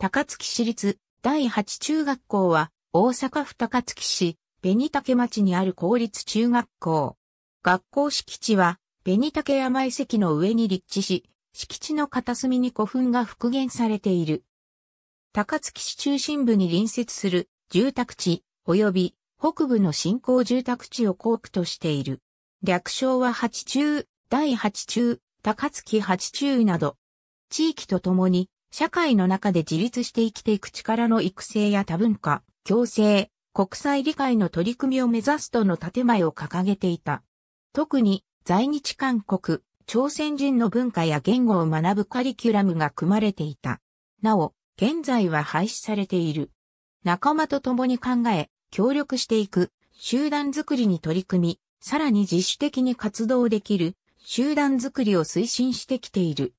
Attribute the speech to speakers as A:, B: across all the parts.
A: 高槻市立第8中学校は大阪府高槻市紅竹町にある公立中学校。学校敷地は紅竹山遺跡の上に立地し、敷地の片隅に古墳が復元されている。高槻市中心部に隣接する住宅地及び北部の新興住宅地を校区としている。略称は八中、第八中、高槻八中など、地域とともに社会の中で自立して生きていく力の育成や多文化、共生、国際理解の取り組みを目指すとの建前を掲げていた。特に在日韓国、朝鮮人の文化や言語を学ぶカリキュラムが組まれていた。なお、現在は廃止されている。仲間と共に考え、協力していく、集団づくりに取り組み、さらに自主的に活動できる、集団づくりを推進してきている。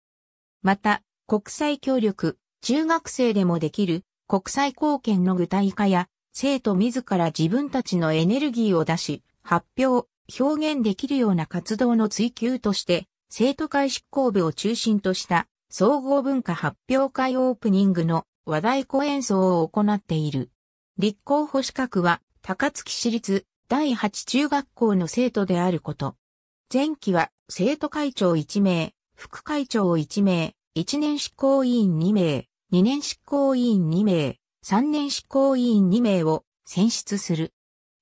A: また、国際協力、中学生でもできる国際貢献の具体化や、生徒自ら自分たちのエネルギーを出し、発表、表現できるような活動の追求として、生徒会執行部を中心とした総合文化発表会オープニングの話題講演奏を行っている。立候補資格は高槻市立第8中学校の生徒であること。前期は生徒会長1名、副会長1名、1年執行委員2名、2年執行委員2名、3年執行委員2名を選出する。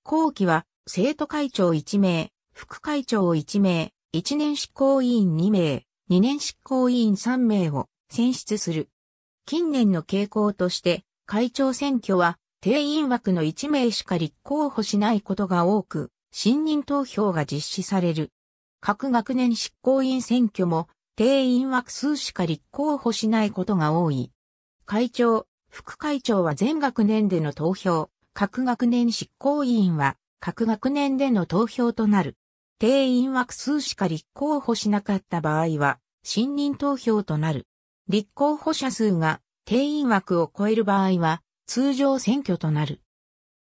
A: 後期は生徒会長1名、副会長1名、1年執行委員2名、2年執行委員3名を選出する。近年の傾向として会長選挙は定員枠の1名しか立候補しないことが多く、信任投票が実施される。各学年執行委員選挙も定員枠数しか立候補しないことが多い。会長、副会長は全学年での投票、各学年執行委員は各学年での投票となる。定員枠数しか立候補しなかった場合は、信任投票となる。立候補者数が定員枠を超える場合は、通常選挙となる。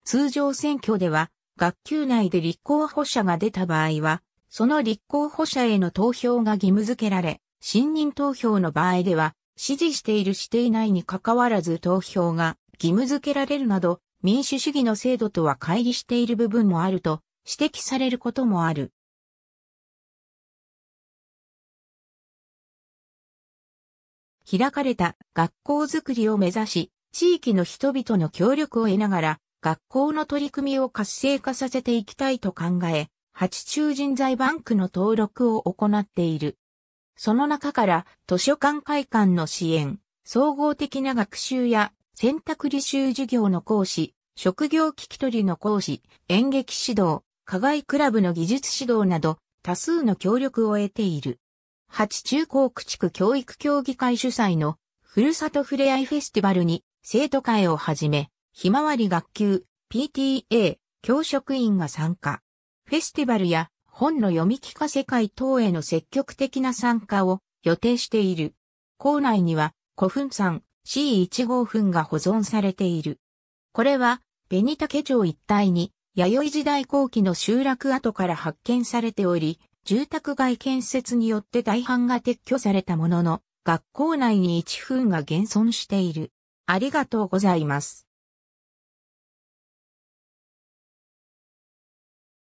A: 通常選挙では、学級内で立候補者が出た場合は、その立候補者への投票が義務付けられ、信任投票の場合では、支持しているしていないに関わらず投票が義務付けられるなど、民主主義の制度とは乖離している部分もあると指摘されることもある。開かれた学校づくりを目指し、地域の人々の協力を得ながら、学校の取り組みを活性化させていきたいと考え、八中人材バンクの登録を行っている。その中から図書館会館の支援、総合的な学習や選択履修授業の講師、職業聞き取りの講師、演劇指導、課外クラブの技術指導など多数の協力を得ている。八中高区地区教育協議会主催のふるさとふれあいフェスティバルに生徒会をはじめ、ひまわり学級、PTA、教職員が参加。フェスティバルや本の読み聞かせ会等への積極的な参加を予定している。校内には古墳山 C1 号墳が保存されている。これは、紅竹城一帯に、弥生時代後期の集落跡から発見されており、住宅街建設によって大半が撤去されたものの、学校内に一墳が現存している。ありがとうございます。